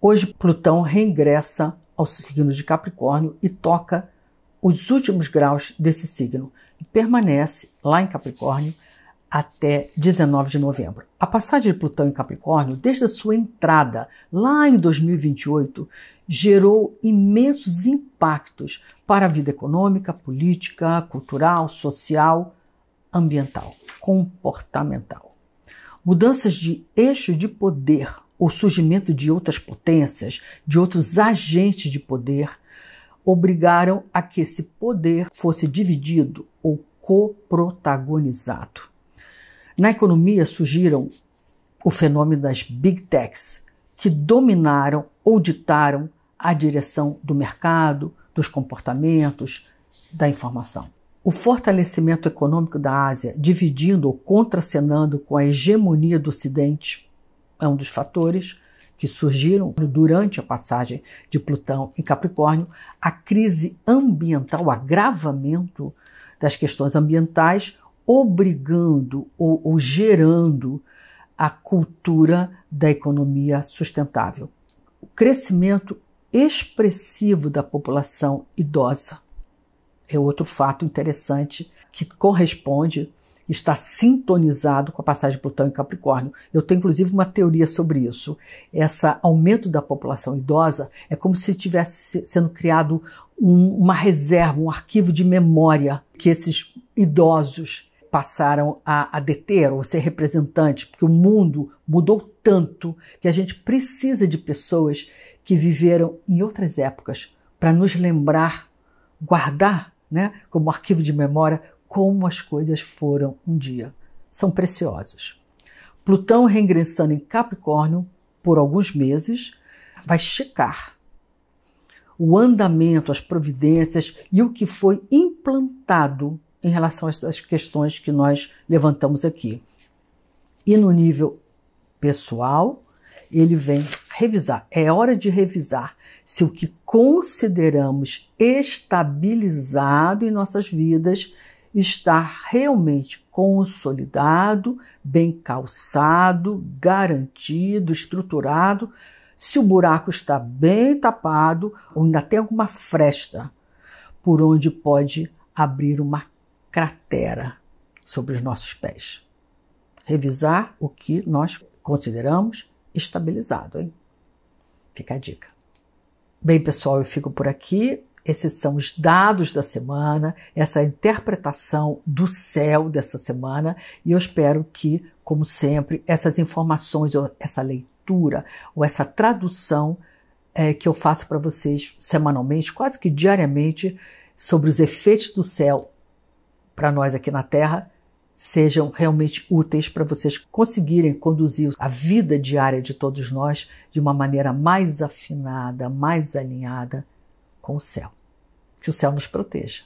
Hoje, Plutão reingressa ao signo de Capricórnio e toca os últimos graus desse signo e permanece lá em Capricórnio até 19 de novembro. A passagem de Plutão em Capricórnio, desde a sua entrada lá em 2028, gerou imensos impactos para a vida econômica, política, cultural, social, ambiental, comportamental. Mudanças de eixo de poder o surgimento de outras potências, de outros agentes de poder, obrigaram a que esse poder fosse dividido ou coprotagonizado. Na economia surgiram o fenômeno das big techs, que dominaram ou ditaram a direção do mercado, dos comportamentos, da informação. O fortalecimento econômico da Ásia, dividindo ou contracenando com a hegemonia do Ocidente, é um dos fatores que surgiram durante a passagem de Plutão em Capricórnio, a crise ambiental, o agravamento das questões ambientais, obrigando ou, ou gerando a cultura da economia sustentável. O crescimento expressivo da população idosa é outro fato interessante que corresponde está sintonizado com a passagem de Plutão em Capricórnio. Eu tenho inclusive uma teoria sobre isso. Esse aumento da população idosa é como se estivesse sendo criado um, uma reserva, um arquivo de memória que esses idosos passaram a, a deter ou ser representantes, porque o mundo mudou tanto que a gente precisa de pessoas que viveram em outras épocas para nos lembrar, guardar, né, como arquivo de memória, como as coisas foram um dia. São preciosos. Plutão reingressando em Capricórnio por alguns meses vai checar o andamento, as providências e o que foi implantado em relação às questões que nós levantamos aqui. E no nível pessoal, ele vem revisar. É hora de revisar se o que consideramos estabilizado em nossas vidas está realmente consolidado, bem calçado, garantido, estruturado, se o buraco está bem tapado ou ainda tem alguma fresta por onde pode abrir uma cratera sobre os nossos pés. Revisar o que nós consideramos estabilizado, hein? Fica a dica. Bem, pessoal, eu fico por aqui. Esses são os dados da semana, essa é interpretação do céu dessa semana, e eu espero que, como sempre, essas informações, ou essa leitura, ou essa tradução é, que eu faço para vocês semanalmente, quase que diariamente, sobre os efeitos do céu para nós aqui na Terra, sejam realmente úteis para vocês conseguirem conduzir a vida diária de todos nós de uma maneira mais afinada, mais alinhada com o céu. Que o céu nos proteja.